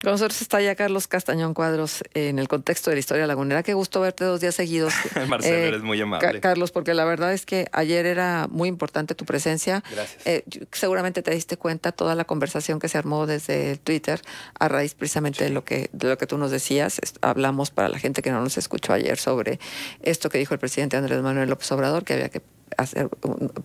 Con nosotros está ya Carlos Castañón Cuadros en el contexto de la historia lagunera. Qué gusto verte dos días seguidos. Eh, Marcelo, eres muy amable. Carlos, porque la verdad es que ayer era muy importante tu presencia. Eh, seguramente te diste cuenta toda la conversación que se armó desde Twitter a raíz precisamente de, lo que, de lo que tú nos decías. Hablamos para la gente que no nos escuchó ayer sobre esto que dijo el presidente Andrés Manuel López Obrador, que había que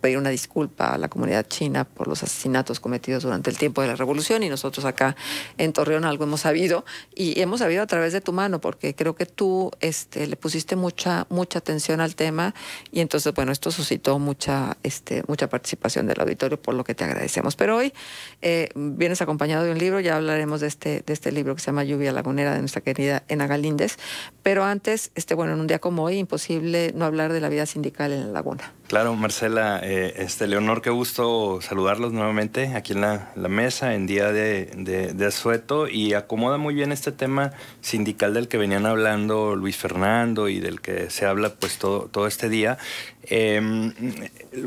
pedir una disculpa a la comunidad china por los asesinatos cometidos durante el tiempo de la revolución y nosotros acá en Torreón algo hemos sabido y hemos sabido a través de tu mano porque creo que tú este, le pusiste mucha mucha atención al tema y entonces bueno esto suscitó mucha este, mucha participación del auditorio por lo que te agradecemos pero hoy eh, vienes acompañado de un libro ya hablaremos de este de este libro que se llama Lluvia Lagunera de nuestra querida Ena Galíndez pero antes este bueno en un día como hoy imposible no hablar de la vida sindical en la laguna Claro, Marcela, eh, este Leonor, qué gusto saludarlos nuevamente aquí en la, mesa en día de, de, asueto y acomoda muy bien este tema sindical del que venían hablando Luis Fernando y del que se habla pues todo, todo este día. Em,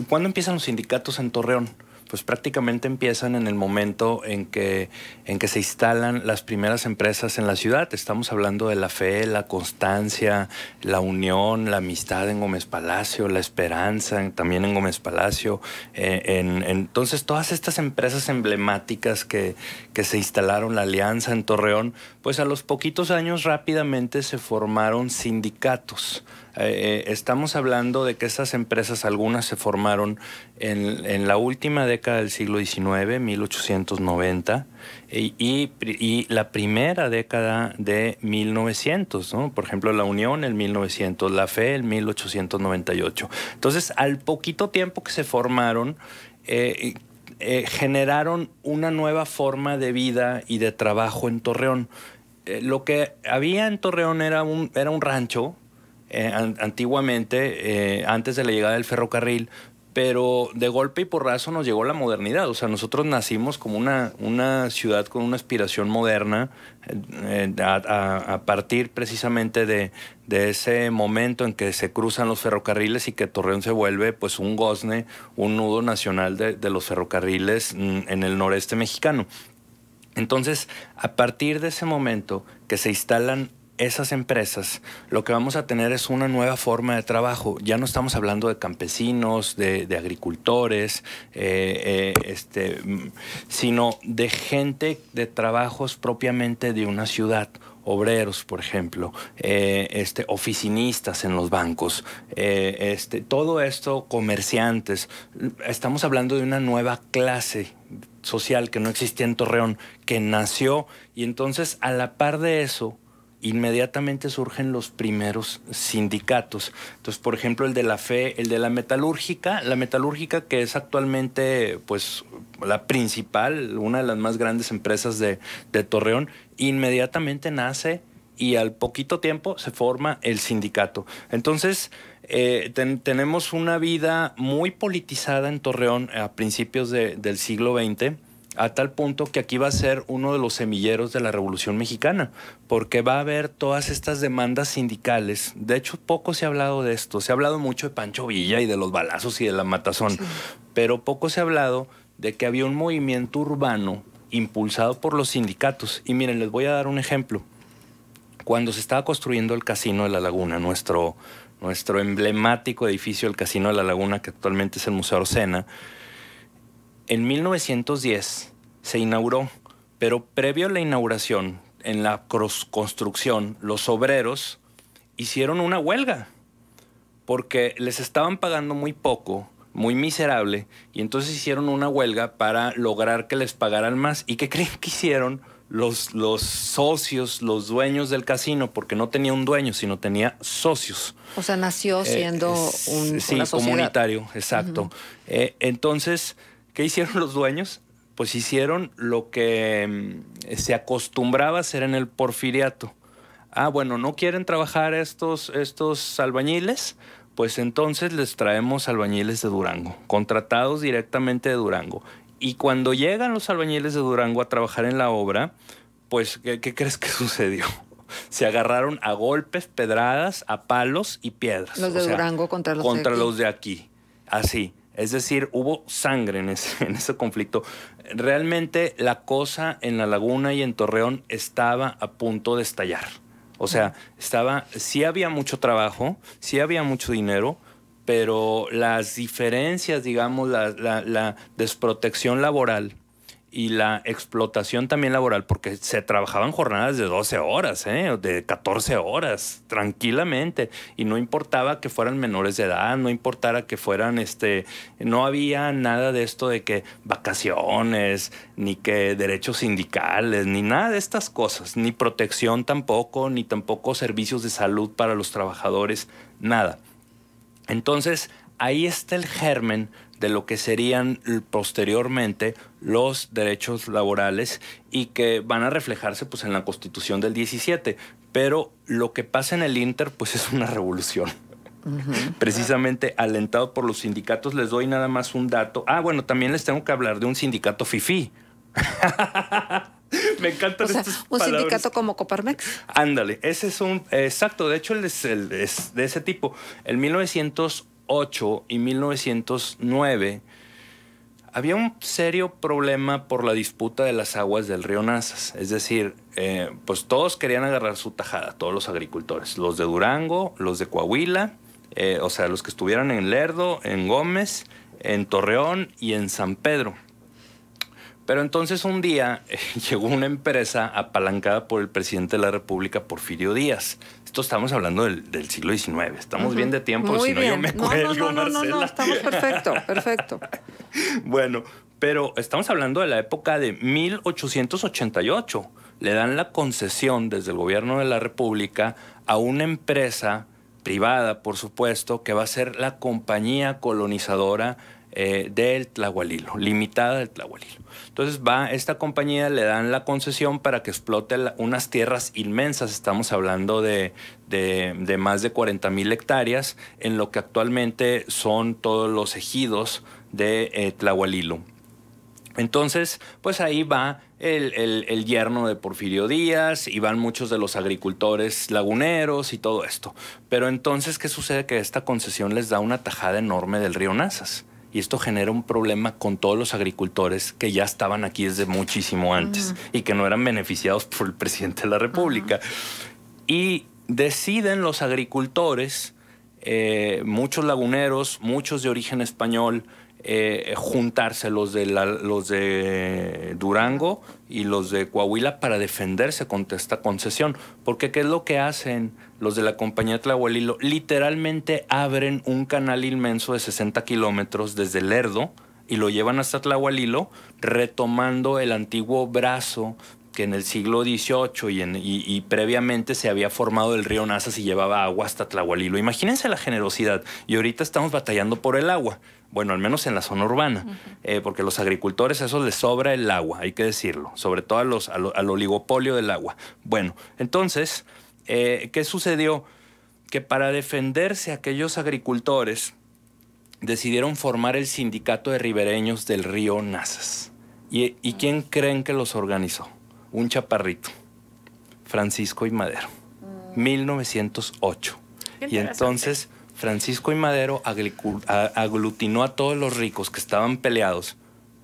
¿Cuándo empiezan los sindicatos en Torreón? pues prácticamente empiezan en el momento en que, en que se instalan las primeras empresas en la ciudad. Estamos hablando de la fe, la constancia, la unión, la amistad en Gómez Palacio, la esperanza también en Gómez Palacio. Eh, entonces, todas estas empresas emblemáticas que se instalaron, la Alianza en Torreón, pues a los poquitos años rápidamente se formaron sindicatos. Eh, eh, estamos hablando de que esas empresas, algunas se formaron en, la última década del siglo XIX, 1890, y, la primera década de 1900, ¿no? Por ejemplo, la Unión en 1900, la FE en 1898. Entonces, al poquito tiempo que se formaron, eh, generaron una nueva forma de vida y de trabajo en Torreón. lo que había en Torreón era un, era un rancho eh, antiguamente, eh, antes de la llegada del ferrocarril, pero de golpe y porrazo nos llegó la modernidad. O sea, nosotros nacimos como una, una ciudad con una aspiración moderna eh, a, partir precisamente de, ese momento en que se cruzan los ferrocarriles y que Torreón se vuelve pues un gozne, un nudo nacional de, de los ferrocarriles mm, en el noreste mexicano. Entonces, a partir de ese momento que se instalan esas empresas, lo que vamos a tener es una nueva forma de trabajo. Ya no estamos hablando de campesinos, de, agricultores, eh, eh, este, sino de gente de trabajos propiamente de una ciudad obreros, por ejemplo, eh, este, oficinistas en los bancos, este, todo esto, comerciantes. Estamos hablando de una nueva clase social que no existía en Torreón, que nació y entonces a la par de eso inmediatamente surgen los primeros sindicatos. Entonces, por ejemplo, el de la fe, el de la metalúrgica, la metalúrgica que es actualmente pues la principal, una de las más grandes empresas de, Torreón, inmediatamente nace y al poquito tiempo se forma el sindicato. Entonces, eh, tenemos una vida muy politizada en Torreón a principios del siglo XX a tal punto que aquí va a ser uno de los semilleros de la Revolución Mexicana, porque va a haber todas estas demandas sindicales. De hecho, poco se ha hablado de esto. Se ha hablado mucho de Pancho Villa y de los balazos y de la matazón, pero poco se ha hablado de que había un movimiento urbano impulsado por los sindicatos. Y miren, les voy a dar un ejemplo. Cuando se estaba construyendo el Casino de la Laguna, nuestro, nuestro emblemático edificio, el Casino de la Laguna, que actualmente es el Museo Arcena, en 1910 se inauguró, pero previo a la inauguración, en la construcción, los obreros hicieron una huelga porque les estaban pagando muy poco, muy miserable, y entonces hicieron una huelga para lograr que les pagaran más. ¿Y qué creen que hicieron los, los socios, los dueños del casino? Porque no tenía un dueño, sino tenía socios. O sea, nació eh, siendo un... Sí, comunitario, exacto. Eh, entonces ¿Qué hicieron los dueños? Pues hicieron lo que mm, se acostumbraba a hacer en el porfiriato. Ah, bueno, no quieren trabajar estos, estos albañiles, pues entonces les traemos albañiles de Durango, contratados directamente de Durango. Y cuando llegan los albañiles de Durango a trabajar en la obra, pues, ¿qué, crees que sucedió? se agarraron a golpes, pedradas, a palos y piedras. Los de Durango contra los de aquí. los de aquí. Así. Es decir, hubo sangre en ese, conflicto. Realmente la cosa en la laguna y en Torreón estaba a punto de estallar. O sea, estaba, sí había mucho trabajo, sí había mucho dinero, pero las diferencias, digamos, la, la desprotección laboral y la explotación también laboral, porque se trabajaban jornadas de 12 horas, ¿eh? de 14 horas, tranquilamente, y no importaba que fueran menores de edad, no importara que fueran, este, no había nada de esto de que vacaciones, ni que derechos sindicales, ni nada de estas cosas, ni protección tampoco, ni tampoco servicios de salud para los trabajadores, nada. Entonces, ahí está el germen de lo que serían posteriormente los derechos laborales y que van a reflejarse pues en la Constitución del 17, pero lo que pasa en el Inter pues es una revolución. Precisamente alentado por los sindicatos, les doy nada más un dato. Ah, bueno, también les tengo que hablar de un sindicato FIFI. Me encanta o sea, un sindicato como Coparmex. Ándale, ese es un exacto. De hecho, es, de ese tipo. En 1911 y 1909 había un serio problema por la disputa de las aguas del río Nazas. Es decir, eh, pues todos querían agarrar su tajada, todos los agricultores, los de Durango, los de Coahuila, eh, o sea, los que estuvieran en Lerdo, en Gómez, en Torreón y en San Pedro. Pero entonces un día llegó una empresa apalancada por el presidente de la República, Porfirio Díaz, estamos hablando del, siglo XIX. Estamos bien de tiempo, si no yo me no, no, no, no, no, estamos perfecto, perfecto. bueno, pero estamos hablando de la época de 1888. Le dan la concesión desde el gobierno de la República a una empresa privada, por supuesto, que va a ser la compañía colonizadora eh, del Tlahualilo, limitada del Tlahualilo. Entonces va, esta compañía le dan la concesión para que explote unas tierras inmensas, estamos hablando de, más de 40 mil hectáreas, en lo que actualmente son todos los ejidos de eh, Tlahualilo. Entonces, pues ahí va el, el, yerno de Porfirio Díaz y van muchos de los agricultores laguneros y todo esto. Pero entonces, ¿qué sucede? Que esta concesión les da una tajada enorme del río Nazas y esto genera un problema con todos los agricultores que ya estaban aquí desde muchísimo antes y que no eran beneficiados por el presidente de la República. Y deciden los agricultores, eh, muchos laguneros, muchos de origen español, eh, juntarse los de, los de Durango y los de Coahuila para defenderse contra esta concesión. Porque ¿qué es lo que hacen los de la compañía Tlahualilo? Literalmente abren un canal inmenso de 60 kilómetros desde Lerdo y lo llevan hasta Tlahualilo retomando el antiguo brazo que en el siglo XVIII y, y, previamente se había formado el río Nazas y llevaba agua hasta Tlahualilo. Imagínense la generosidad. Y ahorita estamos batallando por el agua bueno, al menos en la zona urbana, eh, porque los agricultores eso les sobra el agua, hay que decirlo, sobre todo los, al oligopolio del agua. Bueno, entonces, eh, ¿qué sucedió? Que para defenderse aquellos agricultores decidieron formar el sindicato de ribereños del río Nazas. ¿Y, y quién creen que los organizó? Un chaparrito, Francisco y Madero, 1908. Mm. Y entonces Francisco y Madero aglutinó a todos los ricos que estaban peleados,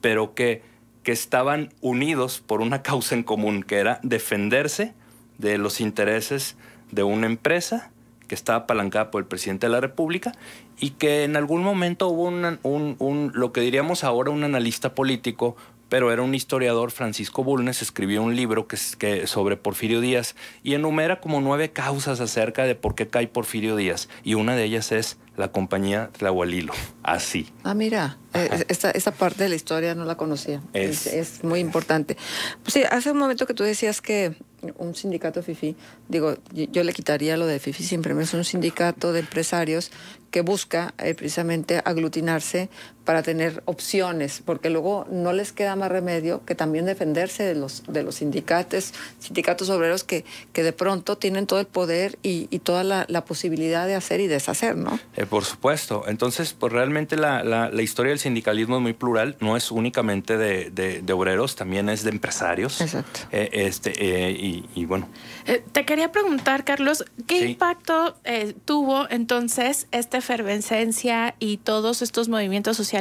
pero que, que estaban unidos por una causa en común, que era defenderse de los intereses de una empresa que estaba apalancada por el presidente de la República y que en algún momento hubo un, lo que diríamos ahora un analista político pero era un historiador, Francisco Bulnes, escribió un libro que, sobre Porfirio Díaz y enumera como nueve causas acerca de por qué cae Porfirio Díaz. Y una de ellas es la compañía Tlahualilo. Así. Ah, mira, eh, esta, parte de la historia no la conocía. Es, muy importante. Pues hace un momento que tú decías que un sindicato FIFI, digo, yo, le quitaría lo de FIFI siempre, es un sindicato de empresarios que busca eh, precisamente aglutinarse para tener opciones, porque luego no les queda más remedio que también defenderse de los, de los sindicatos, sindicatos obreros que, que de pronto tienen todo el poder y, toda la, posibilidad de hacer y deshacer, ¿no? Eh, por supuesto. Entonces, pues realmente la, la, historia del sindicalismo es muy plural, no es únicamente de, obreros, también es de empresarios. Exacto. Eh, este, eh, y, bueno. te quería preguntar, Carlos, ¿qué impacto tuvo entonces esta efervescencia y todos estos movimientos sociales?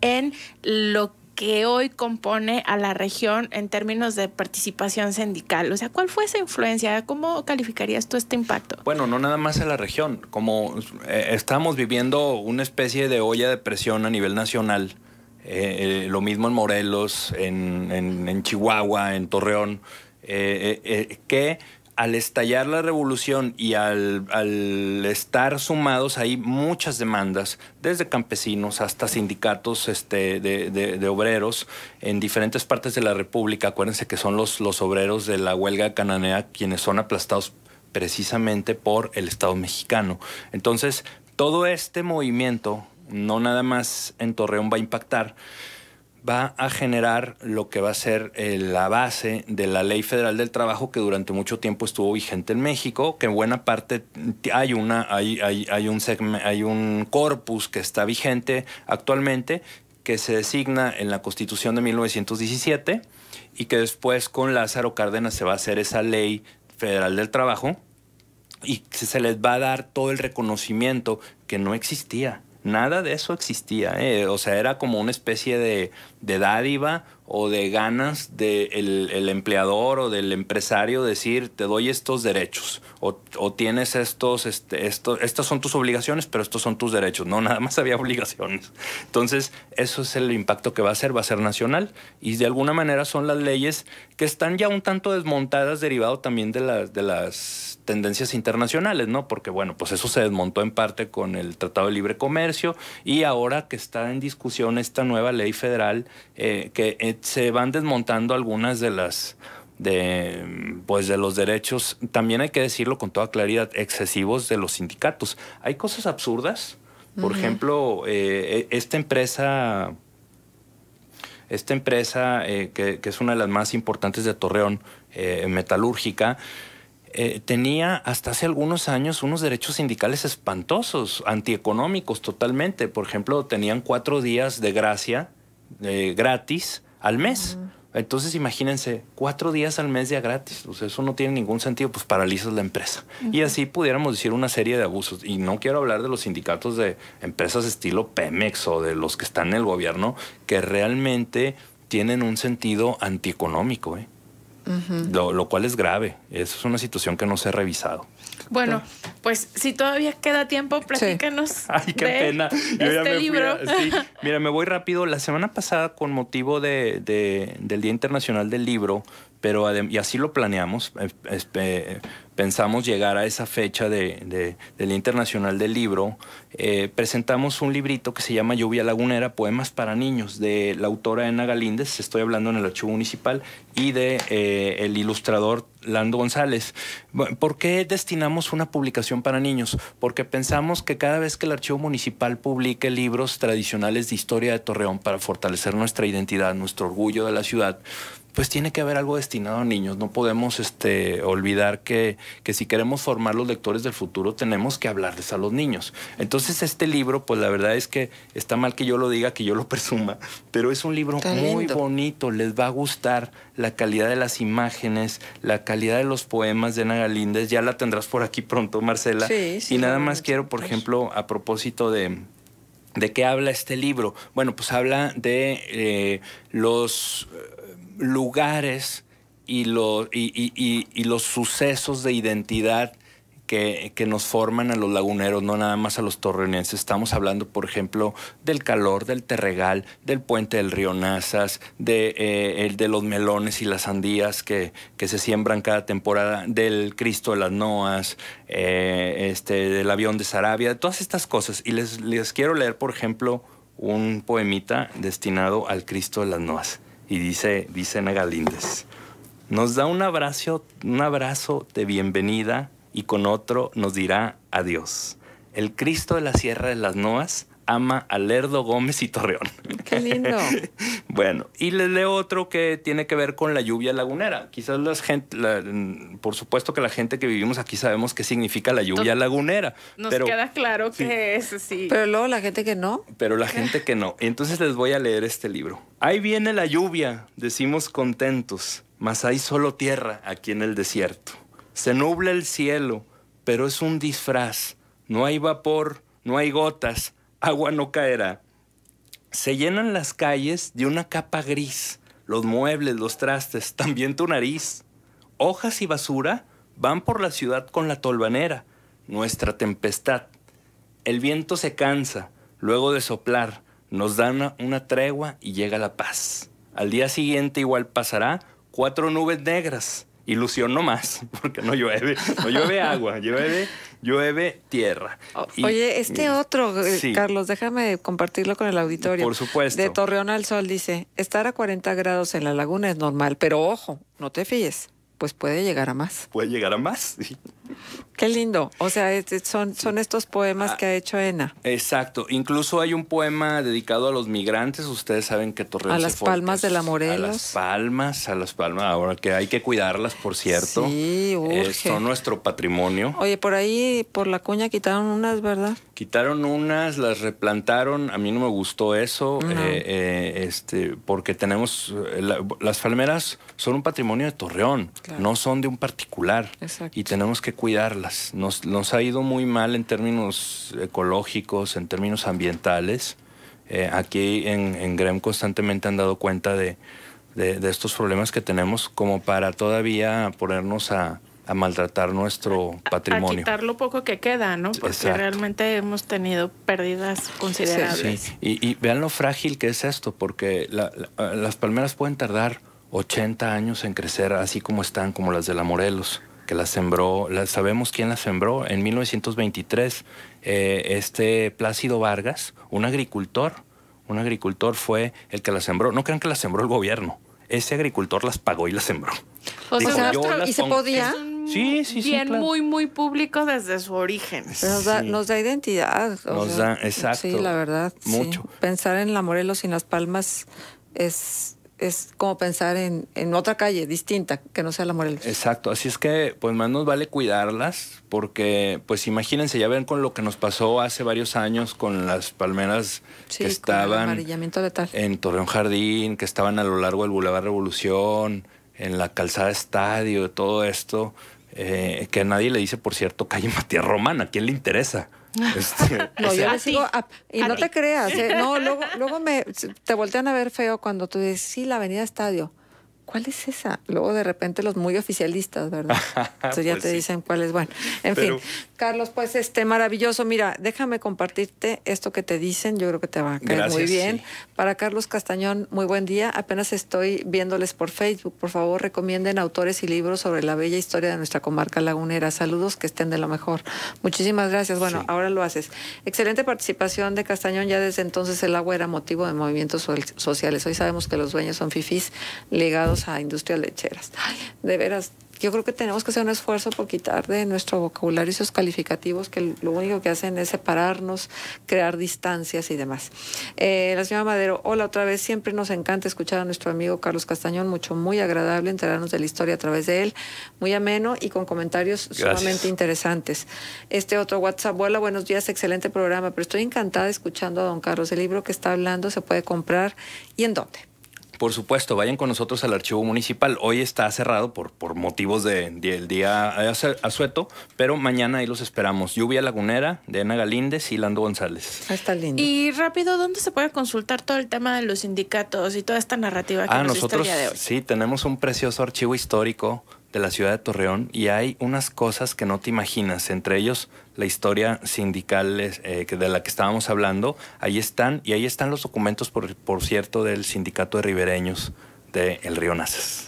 en lo que hoy compone a la región en términos de participación sindical? O sea, ¿cuál fue esa influencia? ¿Cómo calificarías tú este impacto? Bueno, no nada más en la región. Como eh, estamos viviendo una especie de olla de presión a nivel nacional, eh, eh, lo mismo en Morelos, en, en Chihuahua, en Torreón, que al estallar la revolución y al, estar sumados hay muchas demandas, desde campesinos hasta sindicatos este, de, obreros en diferentes partes de la República. Acuérdense que son los, los obreros de la huelga cananea quienes son aplastados precisamente por el Estado mexicano. Entonces, todo este movimiento no nada más en Torreón va a impactar, va a generar lo que va a ser eh, la base de la Ley Federal del Trabajo que durante mucho tiempo estuvo vigente en México, que en buena parte hay, una, hay, hay, un, hay un corpus que está vigente actualmente, que se designa en la Constitución de 1917 y que después con Lázaro Cárdenas se va a hacer esa Ley Federal del Trabajo y se les va a dar todo el reconocimiento que no existía Nada de eso existía, ¿eh? o sea, era como una especie de, de dádiva o de ganas del de el empleador o del empresario decir, te doy estos derechos, o, tienes estos, este, esto, estas son tus obligaciones, pero estos son tus derechos. No, nada más había obligaciones. Entonces, eso es el impacto que va a ser, va a ser nacional, y de alguna manera son las leyes que están ya un tanto desmontadas, derivado también de las, de las tendencias internacionales, ¿no? Porque, bueno, pues eso se desmontó en parte con el Tratado de Libre Comercio, y ahora que está en discusión esta nueva ley federal eh, que... Eh, se van desmontando algunas de las de pues de los derechos también hay que decirlo con toda claridad excesivos de los sindicatos hay cosas absurdas por ejemplo eh, e, esta empresa esta empresa eh, que, es una de las más importantes de Torreón eh, metalúrgica tenía hasta hace algunos años unos derechos sindicales espantosos, antieconómicos totalmente. Por ejemplo, tenían cuatro días de gracia gratis al mes. Entonces imagínense, cuatro días al mes ya gratis. eso no tiene ningún sentido, pues paralizas la empresa. Y así pudiéramos decir una serie de abusos. Y no quiero hablar de los sindicatos de empresas estilo Pemex o de los que están en el gobierno, que realmente tienen un sentido antieconómico, ¿eh? lo, lo cual es grave. Eso es una situación que no se ha revisado. Bueno, pues si todavía queda tiempo, platícanos. Ay, qué pena. este libro. Mira, me voy rápido. La semana pasada, con motivo de, del Día Internacional del Libro, pero y así lo planeamos, eh, pensamos llegar a esa fecha del Internacional del Libro, eh, presentamos un librito que se llama Lluvia Lagunera, Poemas para Niños, de la autora Ena Galíndez, estoy hablando en el archivo municipal, y de eh, el ilustrador Lando González. ¿Por qué destinamos una publicación para niños? Porque pensamos que cada vez que el Archivo Municipal publique libros tradicionales de historia de Torreón para fortalecer nuestra identidad, nuestro orgullo de la ciudad, pues tiene que haber algo destinado a niños. No podemos este, olvidar que, si queremos formar los lectores del futuro, tenemos que hablarles a los niños. Entonces, este libro, pues la verdad es que está mal que yo lo diga, que yo lo presuma, pero es un libro muy bonito. Les va a gustar la calidad de las imágenes, la calidad de los poemas de Ana Galíndez. Ya la tendrás por aquí pronto, Marcela. Sí, sí, y nada más quiero, por ejemplo, a propósito de, ¿De qué habla este libro? Bueno, pues habla de eh, los lugares y, y, los sucesos de identidad que, nos forman a los laguneros, no nada más a los torrenenses. Estamos hablando, por ejemplo, del calor, del terregal, del puente del río Nazas, de, eh, el de los melones y las sandías que, se siembran cada temporada, del Cristo de las Noas, eh, este, del avión de Sarabia, todas estas cosas. Y les, les quiero leer, por ejemplo, un poemita destinado al Cristo de las Noas. Y dice, dice nos da un abrazo, un abrazo de bienvenida y con otro nos dirá adiós. El Cristo de la Sierra de las Noas ama a Lerdo Gómez y Torreón. Qué lindo. bueno, y les leo otro que tiene que ver con la lluvia lagunera. Quizás la gente, mm, por supuesto que la gente que vivimos aquí sabemos qué significa la lluvia lagunera. Nos queda claro que es, sí. Pero luego la gente que no. Pero la gente que no. Entonces les voy a leer este libro. Ahí viene la lluvia, decimos contentos, mas hay solo tierra aquí en el desierto. Se nubla el cielo, pero es un disfraz. No hay vapor, no hay gotas, agua no caerá, se llenan las calles de una capa gris, los muebles, los trastes, también tu nariz. Hojas y basura van por la ciudad con la tolvanera, nuestra tempestad. El viento se cansa, luego de soplar, nos dan una tregua y llega la paz. Al día siguiente igual pasará cuatro nubes negras, ilusión no más, porque no llueve, no llueve agua, llueve, llueve tierra. Oye, este otro, eh, Carlos, déjame compartirlo con el auditorio. Por supuesto. De Torreón al Sol dice, estar a 40 grados en la laguna es normal, pero ojo, no te fíes, pues puede llegar a más. Puede llegar a más, sí. Qué lindo. O sea, son, son estos poemas ah, que ha hecho Ena. Exacto. Incluso hay un poema dedicado a los migrantes. Ustedes saben que Torreón. A las palmas de la Morelos. A las palmas, a las palmas. Ahora que hay que cuidarlas, por cierto. Sí, eh, son nuestro patrimonio. Oye, por ahí, por la cuña, quitaron unas, ¿verdad? Quitaron unas, las replantaron. A mí no me gustó eso. Eh, eh, este, porque tenemos. las palmeras son un patrimonio de Torreón. No son de un particular. Exacto. Y tenemos que cuidarlas. Nos, nos ha ido muy mal en términos ecológicos, en términos ambientales. Eh, aquí en, en, GREM constantemente han dado cuenta de, estos problemas que tenemos como para todavía ponernos a, maltratar nuestro patrimonio. A quitar lo poco que queda, ¿no? Porque realmente hemos tenido pérdidas considerables. Sí, Y, vean lo frágil que es esto, porque las palmeras pueden tardar 80 años en crecer así como están, como las de la Morelos que la sembró, sabemos quién la sembró, en 1923 eh, este Plácido Vargas, un agricultor, un agricultor fue el que la sembró, no crean que la sembró el gobierno, ese agricultor las pagó y las sembró. O sea, ¿y se podía? Sí, sí, sí. Bien muy, muy público desde su origen. Nos da, identidad. Nos sea, da, exacto. Sí, la verdad. Mucho. Pensar en la Morelos y Las Palmas es es como pensar en, en, otra calle distinta que no sea la Morelos. Exacto, así es que pues más nos vale cuidarlas porque pues imagínense, ya ven con lo que nos pasó hace varios años con las palmeras que estaban en Torreón Jardín, que estaban a lo largo del Boulevard Revolución, en la calzada Estadio, todo esto, eh, que a nadie le dice, por cierto, calle Matías Romana, ¿a quién le interesa? Este, no, yo le sigo y no te creas, ¿eh? no, luego, luego me, te voltean a ver feo cuando tú dices, sí, la avenida Estadio. ¿Cuál es esa? Luego de repente los muy oficialistas, ¿verdad? Entonces ya pues te dicen cuál es. Bueno, en fin, Carlos, pues este maravilloso. Mira, déjame compartirte esto que te dicen. Yo creo que te va a caer muy bien. Para Carlos Castañón, muy buen día. Apenas estoy viéndoles por Facebook. Por favor, recomienden autores y libros sobre la bella historia de nuestra comarca lagunera. Saludos, que estén de lo mejor. Muchísimas gracias. Bueno, ahora lo haces. Excelente participación de Castañón. Ya desde entonces el agua era motivo de movimientos sociales. Hoy sabemos que los dueños son fifís ligados a industrias lecheras. de veras, yo creo que tenemos que hacer un esfuerzo por quitar de nuestro vocabulario esos calificativos que lo único que hacen es separarnos, crear distancias y demás. Eh, la señora Madero, hola otra vez, siempre nos encanta escuchar a nuestro amigo Carlos Castañón, mucho, muy agradable enterarnos de la historia a través de él, muy ameno y con comentarios sumamente interesantes. Este otro WhatsApp, hola, buenos días, excelente programa, pero estoy encantada escuchando a don Carlos, el libro que está hablando se puede comprar y en dónde. Por supuesto, vayan con nosotros al archivo municipal. Hoy está cerrado por, por motivos del de, día asueto, pero mañana ahí los esperamos. Lluvia Lagunera, de Ana Galíndez y Lando González. está lindo. Y rápido, ¿dónde se puede consultar todo el tema de los sindicatos y toda esta narrativa que ah, nosotros, de Sí, tenemos un precioso archivo histórico de la ciudad de Torreón y hay unas cosas que no te imaginas, entre ellos la historia sindical eh, de la que estábamos hablando, ahí están, y ahí están los documentos, por cierto, del sindicato de ribereños, de el río Nazas.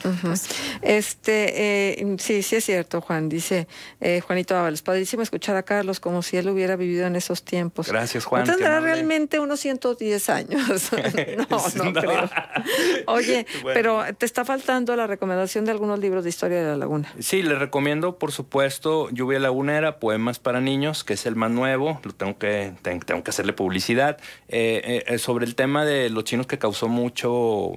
Este, eh, sí, sí es cierto, Juan, dice eh, Juanito Ábalos. Padrísimo escuchar a Carlos como si él hubiera vivido en esos tiempos. Gracias, Juan. tendrá realmente unos 110 años. no, no, creo. Oye, pero te está faltando la recomendación de algunos libros de historia de la laguna. Sí, le recomiendo, por supuesto, Lluvia Lagunera, Poemas para Niños, que es el más nuevo. Lo tengo que, tengo que hacerle publicidad. Eh, sobre el tema de los chinos que causó mucho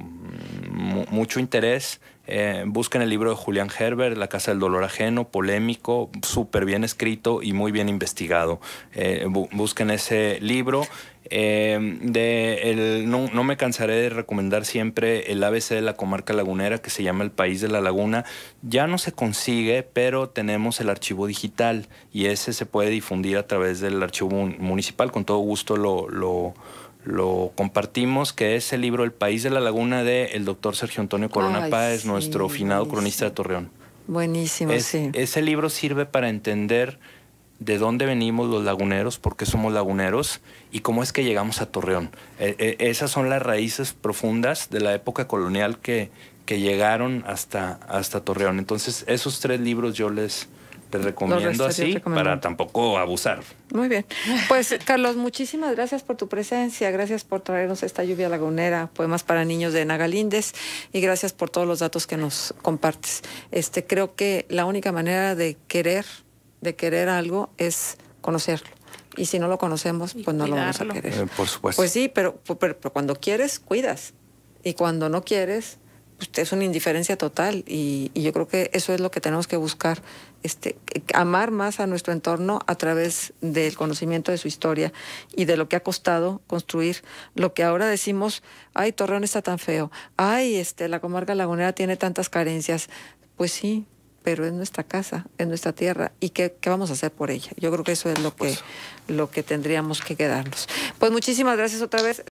mucho interés. Eh, busquen el libro de Julián Herbert, La Casa del Dolor Ajeno, polémico, súper bien escrito y muy bien investigado. Eh, busquen ese libro. Eh, de el, no, no, me cansaré de recomendar siempre el ABC de la comarca lagunera que se llama El País de la Laguna. Ya no se consigue, pero tenemos el archivo digital y ese se puede difundir a través del archivo municipal. Con todo gusto lo, lo lo compartimos, que es el libro El País de la Laguna de el doctor Sergio Antonio Corona Ay, nuestro finado cronista de Torreón. Buenísimo, sí. Ese libro sirve para entender de dónde venimos los laguneros, por qué somos laguneros y cómo es que llegamos a Torreón. E, e, esas son las raíces profundas de la época colonial que, que llegaron hasta, hasta Torreón. Entonces, esos tres libros yo les, te recomiendo así para tampoco abusar. Muy bien. Pues Carlos, muchísimas gracias por tu presencia, gracias por traernos esta lluvia lagunera, poemas para niños de Nagalindes. y gracias por todos los datos que nos compartes. Este creo que la única manera de querer, de querer algo es conocerlo. Y si no lo conocemos, pues no lo vamos a querer. Eh, por supuesto. Pues sí, pero, pero cuando quieres, cuidas. Y cuando no quieres, es una indiferencia total y, yo creo que eso es lo que tenemos que buscar, este, amar más a nuestro entorno a través del conocimiento de su historia y de lo que ha costado construir lo que ahora decimos, ay, Torreón está tan feo, ay, este, la comarca lagunera tiene tantas carencias. Pues sí, pero es nuestra casa, es nuestra tierra. ¿Y qué, qué, vamos a hacer por ella? Yo creo que eso es lo que, lo que tendríamos que quedarnos. Pues muchísimas gracias otra vez.